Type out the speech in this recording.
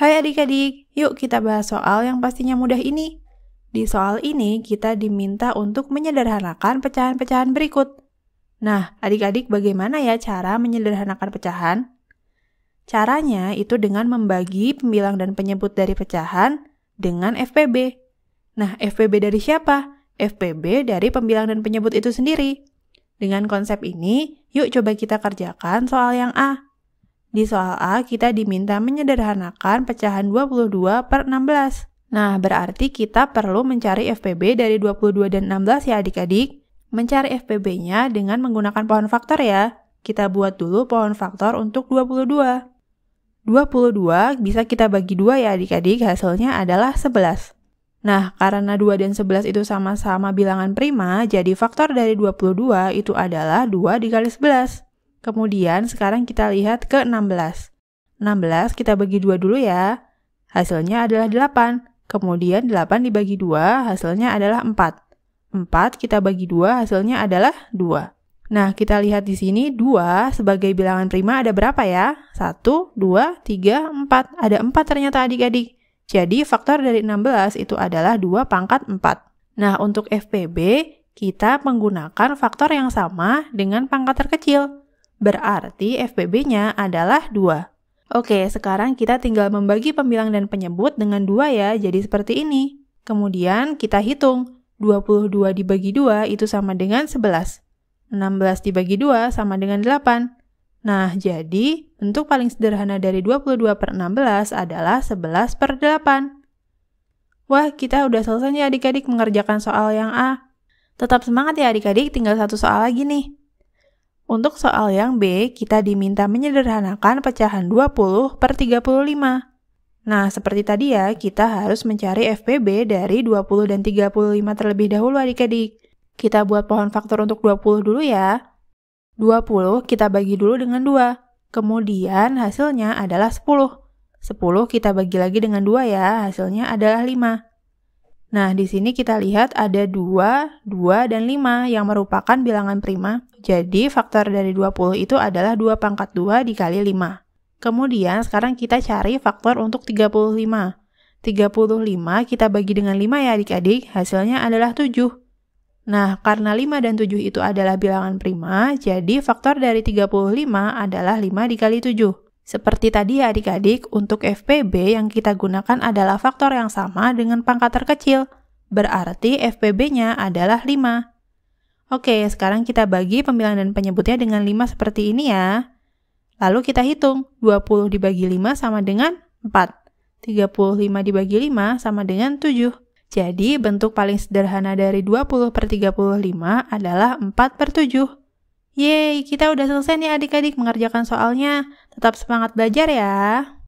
Hai adik-adik, yuk kita bahas soal yang pastinya mudah ini. Di soal ini, kita diminta untuk menyederhanakan pecahan-pecahan berikut. Nah, adik-adik bagaimana ya cara menyederhanakan pecahan? Caranya itu dengan membagi pembilang dan penyebut dari pecahan dengan FPB. Nah, FPB dari siapa? FPB dari pembilang dan penyebut itu sendiri. Dengan konsep ini, yuk coba kita kerjakan soal yang A. Di soal A, kita diminta menyederhanakan pecahan 22 per 16. Nah, berarti kita perlu mencari FPB dari 22 dan 16 ya adik-adik. Mencari FPB-nya dengan menggunakan pohon faktor ya. Kita buat dulu pohon faktor untuk 22. 22 bisa kita bagi dua ya adik-adik, hasilnya adalah 11. Nah, karena 2 dan 11 itu sama-sama bilangan prima, jadi faktor dari 22 itu adalah 2 dikali 11. Kemudian sekarang kita lihat ke 16. 16 kita bagi 2 dulu ya. Hasilnya adalah 8. Kemudian 8 dibagi 2, hasilnya adalah 4. 4 kita bagi 2, hasilnya adalah 2. Nah, kita lihat di sini 2 sebagai bilangan prima ada berapa ya? 1, 2, 3, 4. Ada 4 ternyata adik-adik. Jadi, faktor dari 16 itu adalah 2 pangkat 4. Nah, untuk FPB, kita menggunakan faktor yang sama dengan pangkat terkecil. Berarti FPB-nya adalah 2. Oke, sekarang kita tinggal membagi pembilang dan penyebut dengan 2 ya, jadi seperti ini. Kemudian kita hitung. 22 dibagi 2 itu sama dengan 11. 16 dibagi 2 sama dengan 8. Nah, jadi bentuk paling sederhana dari 22 per 16 adalah 11 per 8. Wah, kita udah selesai nih adik-adik mengerjakan soal yang A. Tetap semangat ya adik-adik, tinggal satu soal lagi nih. Untuk soal yang B, kita diminta menyederhanakan pecahan 20 per 35. Nah, seperti tadi ya, kita harus mencari FPB dari 20 dan 35 terlebih dahulu adik-adik. Kita buat pohon faktor untuk 20 dulu ya. 20 kita bagi dulu dengan 2. Kemudian hasilnya adalah 10. 10 kita bagi lagi dengan 2 ya, hasilnya adalah 5. Nah, di sini kita lihat ada 2, 2, dan 5 yang merupakan bilangan prima. Jadi, faktor dari 20 itu adalah 2 pangkat 2 dikali 5. Kemudian, sekarang kita cari faktor untuk 35. 35 kita bagi dengan 5 ya adik-adik, hasilnya adalah 7. Nah, karena 5 dan 7 itu adalah bilangan prima, jadi faktor dari 35 adalah 5 dikali 7. Seperti tadi ya adik-adik, untuk FPB yang kita gunakan adalah faktor yang sama dengan pangkat terkecil, berarti FPB-nya adalah 5. Oke, sekarang kita bagi pemilihan dan penyebutnya dengan 5 seperti ini ya. Lalu kita hitung, 20 dibagi 5 sama dengan 4. 35 dibagi 5 sama dengan 7. Jadi, bentuk paling sederhana dari 20 per 35 adalah 4 per 7. Yeay, kita udah selesai nih adik-adik mengerjakan soalnya. Tetap semangat belajar ya.